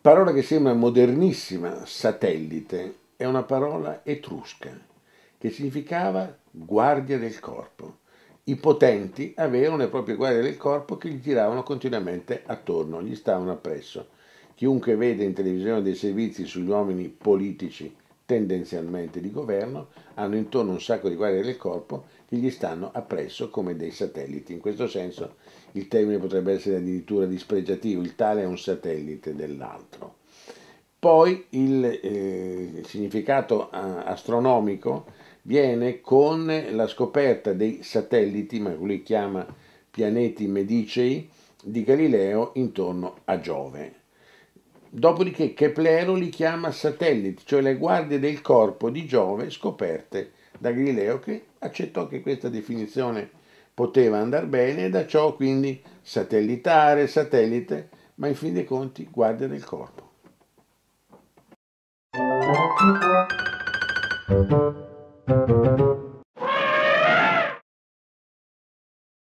Parola che sembra modernissima, satellite, è una parola etrusca che significava guardia del corpo. I potenti avevano le proprie guardie del corpo che gli giravano continuamente attorno, gli stavano appresso. Chiunque vede in televisione dei servizi sugli uomini politici tendenzialmente di governo, hanno intorno un sacco di guardie del corpo che gli stanno appresso come dei satelliti. In questo senso il termine potrebbe essere addirittura dispregiativo, il tale è un satellite dell'altro. Poi il eh, significato eh, astronomico viene con la scoperta dei satelliti, ma lui chiama pianeti medicei, di Galileo intorno a Giove Dopodiché Keplero li chiama satelliti, cioè le guardie del corpo di Giove scoperte da Galileo che accettò che questa definizione poteva andare bene e da ciò quindi satellitare, satellite, ma in fin dei conti guardia del corpo. Thank you.